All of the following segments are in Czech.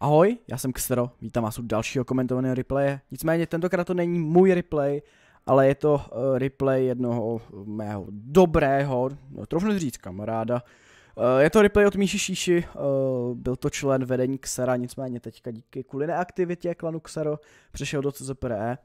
Ahoj, já jsem Ksero. vítám vás u dalšího komentovaného replaye. Nicméně tentokrát to není můj replay, ale je to eh, replay jednoho eh, mého dobrého, no, trochu říct kamaráda. Eh, je to replay od Míši Šíši, byl to člen vedení Xera, nicméně teďka díky kvůli neaktivitě klanu Xero přešel do CZPRE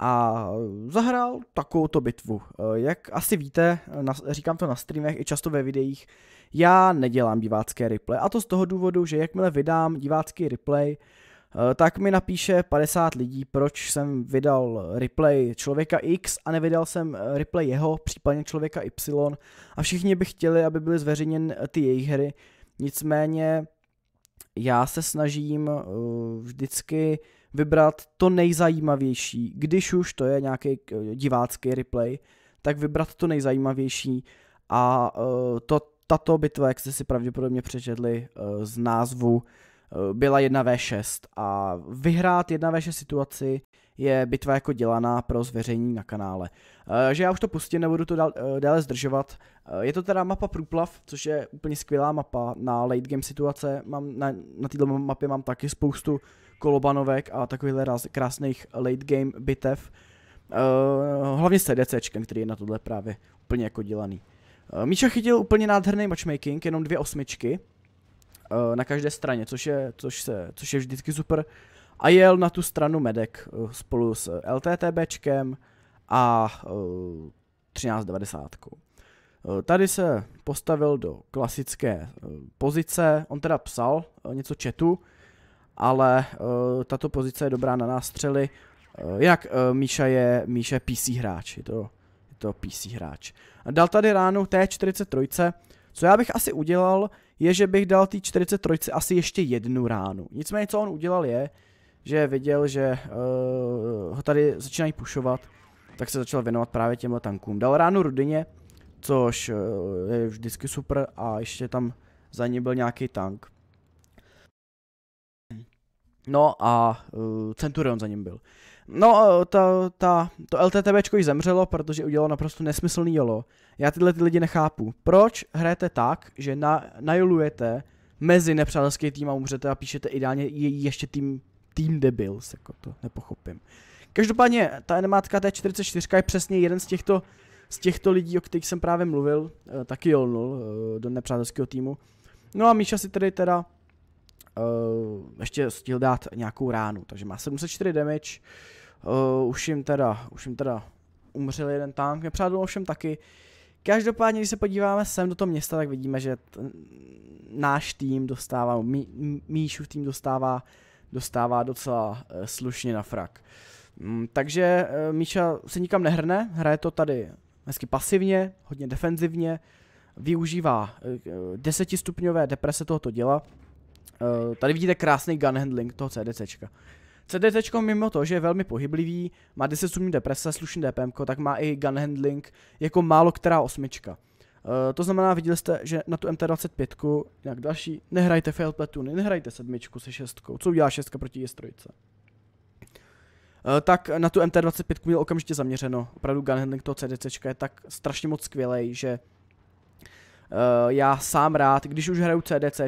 a zahrál takovouto bitvu. Eh, jak asi víte, na, říkám to na streamech i často ve videích, já nedělám divácké replay a to z toho důvodu, že jakmile vydám divácký replay, eh, tak mi napíše 50 lidí, proč jsem vydal replay člověka X a nevydal jsem eh, replay jeho, případně člověka Y a všichni by chtěli, aby byly zveřejněny ty jejich hry, nicméně já se snažím eh, vždycky vybrat to nejzajímavější, když už to je nějaký eh, divácký replay, tak vybrat to nejzajímavější a eh, to, tato bitva, jak jste si pravděpodobně přečetli z názvu, byla 1v6 a vyhrát 1v6 situaci je bitva jako dělaná pro zveřejnění na kanále. Eh, že já už to pustím, nebudu to dál, eh, dále zdržovat. Eh, je to teda mapa Průplav, což je úplně skvělá mapa na late game situace. Mám na, na této mapě mám taky spoustu kolobanovek a takovýchhle krásných late game bitev. Hlavně s CDCčkem, který je na tohle právě úplně jako dělaný. Míša chytil úplně nádherný matchmaking, jenom dvě osmičky na každé straně, což je, což se, což je vždycky super. A jel na tu stranu Medek spolu s LTTBčkem, a 1390. Eh, eh, tady se postavil do klasické eh, pozice, on teda psal něco četu, ale tato pozice je dobrá na nástřely, jak Míša je, Míša je PC hráč, je to, je to PC hráč. Dal tady ránu T43, co já bych asi udělal, je, že bych dal té 43 asi ještě jednu ránu. Nicméně, co on udělal je, že viděl, že uh, ho tady začínají pušovat, tak se začal věnovat právě těmhle tankům. Dal ránu Rudině, což eh, je vždycky super a ještě tam za ní byl nějaký tank. No a uh, Centurion za ním byl. No, eh, ta, ta, to LTTBčko jí zemřelo, protože udělalo naprosto nesmyslný jolo. Já tyhle ty lidi nechápu. Proč hrajete tak, že na, najolujete mezi nepřátelský tým a umřete a píšete ideálně je, ještě tým, tým debils, jako to nepochopím. Uh, Každopádně ta n T44 je přesně jeden z těchto, z těchto lidí, o kterých jsem právě mluvil, eh, taky jolnul eh, do nepřátelského týmu. No a Míša si tedy teda uh, ještě stihl dát nějakou ránu, takže má 704 damage, uh, už jim teda, už jim teda umřel jeden tank, nepřátel ovšem taky. Každopádně, když se podíváme sem do toho města, tak vidíme, že náš tým dostává, Mí Míšův tým dostává, dostává docela uh, slušně na frak. Uh, Mm, takže eh, Míša se nikam nehrne, hraje to tady hezky pasivně, hodně defenzivně, využívá eh, desetistupňové deprese tohoto děla. Eh, tady vidíte krásný gun handling toho CDCčka. CDT mimo to, že je velmi pohyblivý, má 10 stupňů deprese, slušný DPM, tak má i gun handling jako málo která osmička. to znamená, viděli jste, že na tu MT25, nějak další, nehrajte fail platoony, nehrajte sedmičku se šestkou. Co udělá šestka proti j Eh, tak na tu MT25 měl okamžitě zaměřeno. Opravdu gunhandling toho CDC je tak strašně moc skvělej, že eh, já sám rád, když už hraju CDC,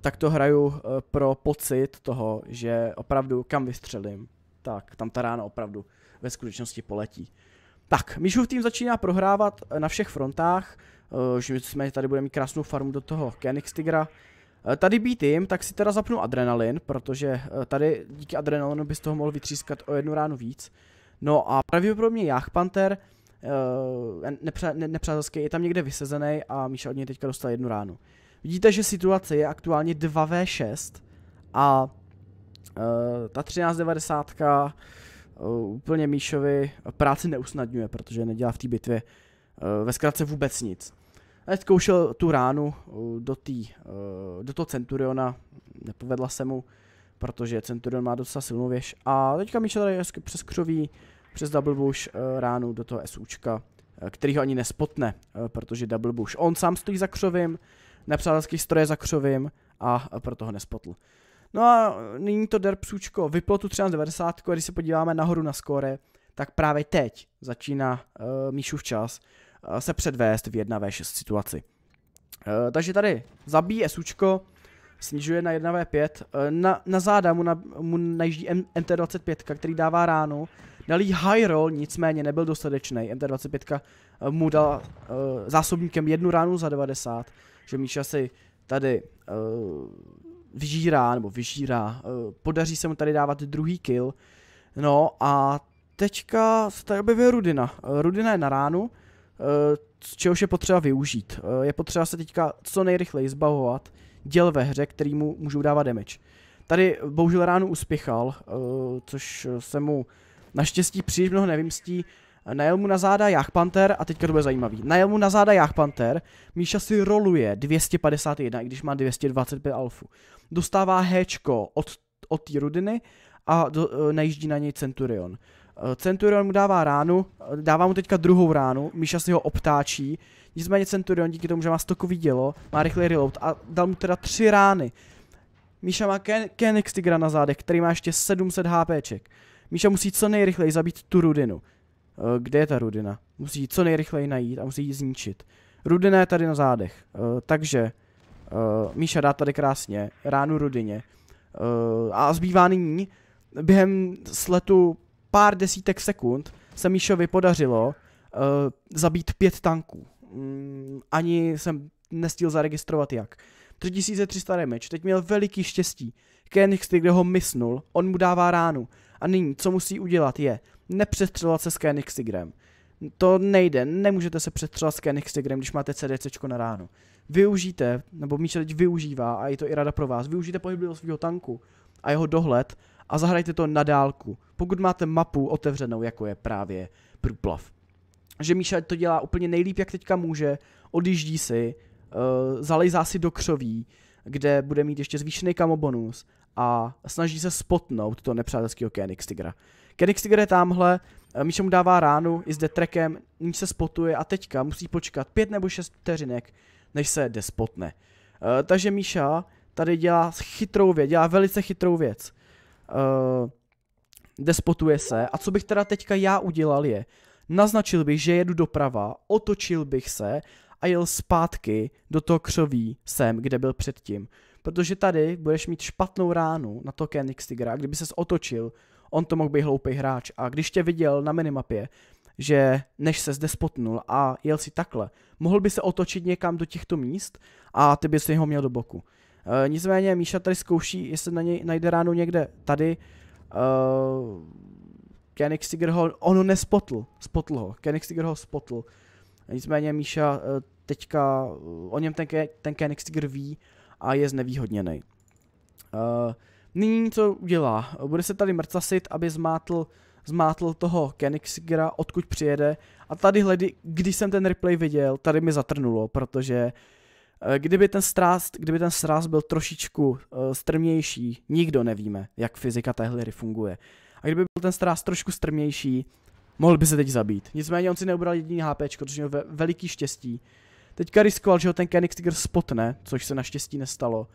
tak to hraju eh, pro pocit toho, že opravdu kam vystřelím, tak tam ta rána opravdu ve skutečnosti poletí. Tak, Míšův tým začíná prohrávat na všech frontách, že jsme tady budeme mít krásnou farmu do toho Kenix tigra. Eh, tady být jim, tak si teda zapnu adrenalin, protože eh, tady díky adrenalinu bys toho mohl vytřískat o jednu ránu víc. No a pravděpodobně Jachpanter, eh, nepře, ne, nepřátelský, je tam někde vysezený a Míša od něj teďka dostal jednu ránu. Vidíte, že situace je aktuálně 2v6 a uh, ta 1390 uh, úplně Míšovi práci neusnadňuje, protože nedělá v té bitvě uh, ve zkratce vůbec nic. A zkoušel tu ránu eh, do, tý, eh, do toho Centuriona, nepovedla se mu, protože Centurion má docela silnou věž. A teďka Míša tady přes křoví, přes double bush eh, ránu do toho SUčka, který ho ani nespotne, protože double bush. On sám stojí za křovím, nepřátelský stroje za křovím a proto ho nespotl. No a nyní to der psůčko vyplo tu 1390, když se podíváme nahoru na skóre, tak právě teď začíná uh, Míšu včas, Eh, se předvést v 1v6 situaci. Eh, takže tady zabíjí Sučko, snižuje na 1v5, eh, na, na záda mu, na, mu najíždí MT25, který dává ránu, dalí high roll, nicméně nebyl dostatečný. MT25 mu dal uh, zásobníkem jednu ránu za 90, že Míša si tady uh, vyžírá, nebo vyžírá, uh, podaří se mu tady dávat druhý kill. No a teďka se tady objevuje Rudina. Uh, Rudina je na ránu, Eh, z čehož je potřeba využít. Eh, je potřeba se teďka co nejrychleji zbavovat děl ve hře, který mu můžou dávat damage. Tady bohužel ránu uspěchal, eh, což se mu naštěstí příliš mnoho nevymstí. Najel mu na záda Jachpanter a teďka to bude zajímavý. Najel mu na záda Jachpanter, Míša si roluje 251, i když má 225 alfu. Dostává Hčko od, od té rudiny a do, najíždí na něj Centurion. Eh, Centurion mu dává ránu, eh, dává mu teďka druhou ránu, Míša si ho obtáčí, nicméně Centurion díky tomu, že má stokový dělo, má rychlý reload a dal mu teda tři rány. Míša má Ken Kenix Tigra na zádech, který má ještě 700 HPček. Míša musí co nejrychleji zabít tu Rudinu. Eh, kde je ta Rudina? Musí ji co nejrychleji najít a musí ji zničit. Rudina je tady na zádech, takže Míša dá tady krásně ránu Rudině. A zbývá nyní během sletu pár desítek sekund se Míšovi podařilo uh, zabít pět tanků. Mm, ani jsem nestíl zaregistrovat jak. 3300 damage, teď měl veliký štěstí. Kénix kde ho mysnul, on mu dává ránu. A nyní, co musí udělat je, nepřestřelat se s Koenigstigrem. To nejde, nemůžete se přestřelat s Koenigstigrem, když máte CDC na ránu. Využijte, nebo Míša teď využívá, a je to i rada pro vás, využijte pohyblivost svého tanku a jeho dohled a zahrajte to na dálku, pokud máte mapu otevřenou, jako je právě průplav. Že Míša to dělá úplně nejlíp, jak teďka může, odjíždí si, uh, zalejzá si do křoví, kde bude mít ještě zvýšený kamobonus a snaží se spotnout to nepřátelského Kenix Tigra je tamhle, eh, Míša mu dává ránu, i zde trekem, níž se spotuje a teďka musí počkat pět nebo šest vteřinek, než se despotne. Uh, eh, takže Míša tady dělá chytrou věc, dělá velice chytrou věc uh, despotuje se. A co bych teda teďka já udělal je, naznačil bych, že jedu doprava, otočil bych se a jel zpátky do toho křoví sem, kde byl předtím. Protože tady budeš mít špatnou ránu na to Kenix Tigra, kdyby ses otočil, on to mohl být hloupý hráč. A když tě viděl na minimapě, že než se zde spotnul a jel si takhle, mohl by se otočit někam do těchto míst a ty bys ho měl do boku. Eh, nicméně Míša tady zkouší, jestli na něj najde ránu někde tady. Uh, Kenix Tiger ho, on nespotl, spotl ho, Kenix Tiger ho spotl. Nicméně Míša uh, teďka, uh, o něm ten, ten Kenix Tiger ví a je znevýhodněný. Uh, nyní co udělá? Bude se tady mrcasit, aby zmátl, zmátl toho Kenixigra, odkud přijede. A tady hledy, když jsem ten replay viděl, tady mi zatrnulo, protože uh, Eh, kdyby ten strást, kdyby ten strást byl trošičku uh, strmější, nikdo nevíme, jak fyzika té hry funguje. A kdyby byl ten strást trošku strmější, mohl by se teď zabít. Nicméně on si neubral jediný HP, protože měl ve, veliký štěstí. Teďka riskoval, že ho ten Kenix Tiger spotne, což se naštěstí nestalo.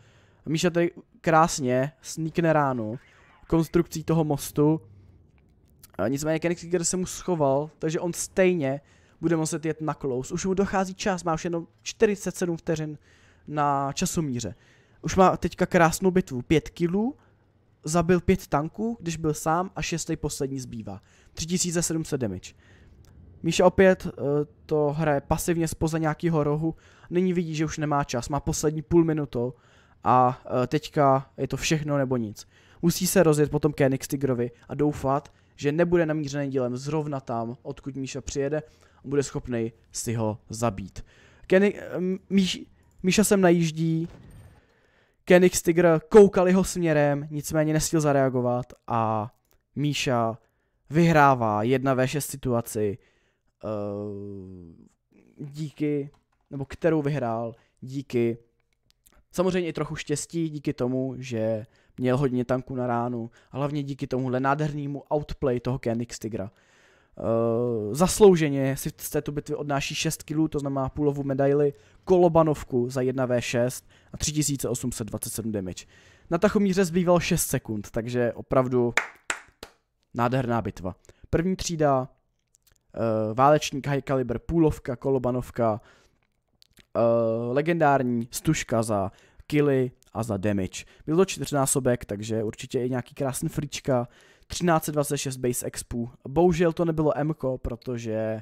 Míša tady krásně sníkne ránu konstrukcí toho mostu. A eh, nicméně Kenix Tiger se mu schoval, takže on stejně bude muset jet na close. Už mu dochází čas, má už jenom 47 vteřin na časomíře. Už má teďka krásnou bitvu, 5 kilů, zabil 5 tanků, když byl sám a 6. poslední zbývá. 3700 damage. Míša opět eh, to hraje pasivně spoza nějakého rohu, nyní vidí, že už nemá čas, má poslední půl minutu a eh, teďka je to všechno nebo nic. Musí se rozjet potom Kenix Tigrovi a doufat, že nebude namířený dílem zrovna tam, odkud Míša přijede a bude schopný si ho zabít. Kenny, eh, Míš, Míša sem najíždí, Kenny Tigr koukal jeho směrem, nicméně nestihl zareagovat a Míša vyhrává 1 v 6 situaci, eh, díky, nebo kterou vyhrál díky samozřejmě i trochu štěstí, díky tomu, že měl hodně tanku na ránu hlavně díky tomuhle nádhernému outplay toho Tigra. Uh, zaslouženě si z této bitvy odnáší 6 kg, to znamená půlovou medaili, kolobanovku za 1v6 a 3827 damage. Na tachomíře zbývalo 6 sekund, takže opravdu nádherná bitva. První třída, uh, válečník high caliber, půlovka, kolobanovka, uh, legendární stužka za kily, a za damage. Byl to čtyřnásobek, takže určitě i nějaký krásný frička. 1326 base expu. Bohužel to nebylo Mko, protože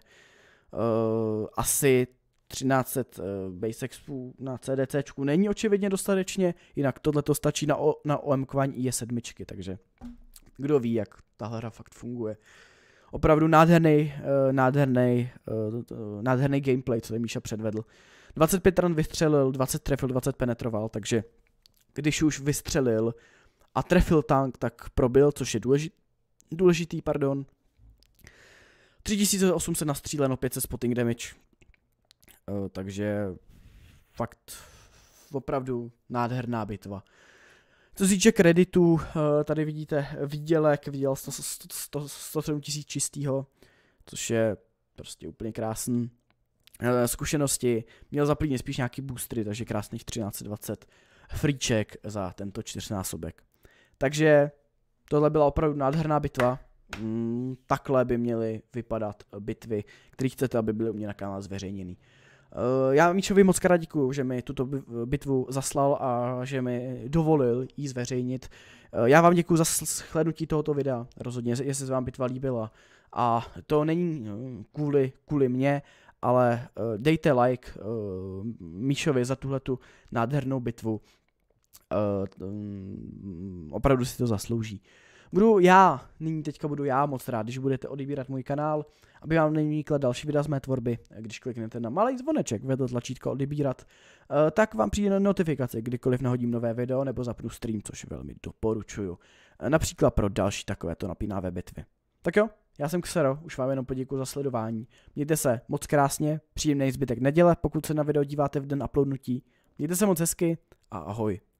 uh, asi 1300 uh, eh, base expu na CDC není očividně dostatečně, jinak tohle to stačí na, o, na OMKvaň IE7, takže kdo ví, jak tahle hra fakt funguje. Opravdu nádherný, uh, nádherný, uh, nádherný gameplay, co tady Míša předvedl. 25 ran vystřelil, 20 trefil, 20 penetroval, takže když už vystřelil a trefil tank, tak probil, což je důležitý, důležitý pardon. 3800 nastříleno, 500 spotting damage. Uh, takže fakt opravdu nádherná bitva. Co se týče kreditů, eh, tady vidíte výdělek, viděl 100, 100, 100, 107 tisíc čistýho, což je prostě úplně krásný. Eh, zkušenosti, měl zaplnit spíš nějaký boostry, takže krásných 1320 fríček za tento čtyřnásobek. Takže tohle byla opravdu nádherná bitva. Mm, takhle by měly vypadat bitvy, které chcete, aby byly u mě na kanále zveřejněny. Eh, já Míčovi moc krát děkuju, že mi tuto bitvu zaslal a že mi dovolil ji zveřejnit. Eh, já vám děkuju za shlednutí tohoto videa, rozhodně, jestli se vám bitva líbila. A to není eh, kvůli, kvůli mě, ale eh, dejte like eh, Míšovi za tuhle tu nádhernou bitvu. Eh, mm, opravdu si to zaslouží. Budu já, nyní teďka budu já moc rád, když budete odebírat můj kanál, aby vám neunikla další videa z mé tvorby. Když kliknete na malý zvoneček vedle tlačítko odebírat, tak vám přijde na notifikace, kdykoliv nahodím nové video nebo zapnu stream, což velmi doporučuju. Například pro další takovéto napínavé bitvy. Tak jo, já jsem Ksero, už vám jenom poděkuji za sledování. Mějte se moc krásně, příjemný zbytek neděle, pokud se na video díváte v den uploadnutí. Mějte se moc hezky a ahoj.